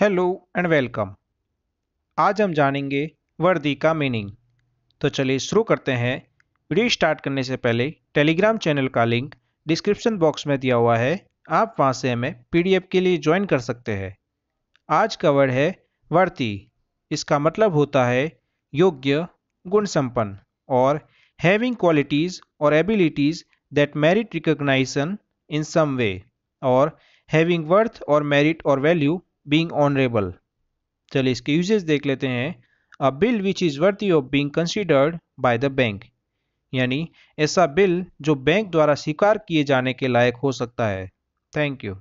hello and welcome आज हम जानेंगे वर्दी का मीनिंग तो चलिए शुरू करते हैं वीडियो स्टार्ट करने से पहले टेलीग्राम चैनल का लिंक डिस्क्रिप्शन बॉक्स में दिया हुआ है आप वहां से हमें पीडीएफ के लिए ज्वाइन कर सकते हैं आज का वर्ड है वर्ती इसका मतलब होता है योग्य गुण संपन्न और हैविंग क्वालिटीज़ और abilities that merit recognition in some way और हैविंग वर्थ और मेरिट और वैल्यू बींग ऑनरेबल चलिए इसके यूजेस देख लेते हैं a bill which is worthy of being considered by the bank यानी ऐसा बिल जो बैंक द्वारा स्वीकार किए जाने के लायक हो सकता है थैंक यू